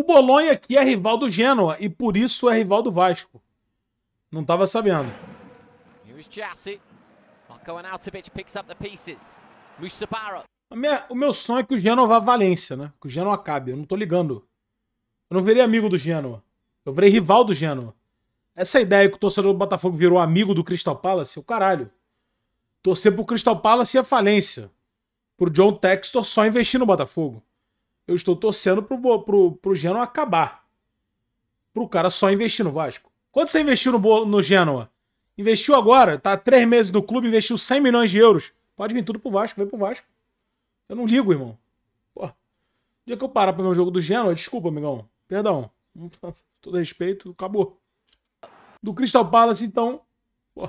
O Bolonha aqui é rival do Genoa e por isso é rival do Vasco. Não estava sabendo. o meu sonho é que o Genoa vá à Valência, né? Que o Genoa acabe. Eu não tô ligando. Eu não virei amigo do Genoa. Eu virei rival do Genoa. Essa ideia que o torcedor do Botafogo virou amigo do Crystal Palace, o caralho. Torcer pro Crystal Palace a falência. Pro John Textor só investir no Botafogo eu estou torcendo pro, pro, pro Genoa acabar. Pro cara só investir no Vasco. Quanto você investiu no, no Genoa? Investiu agora, tá há três meses no clube, investiu 100 milhões de euros. Pode vir tudo pro Vasco, vem pro Vasco. Eu não ligo, irmão. Pô, dia que eu parar pra ver um jogo do Genoa, desculpa, amigão. Perdão. Todo respeito, acabou. Do Crystal Palace, então. Pô,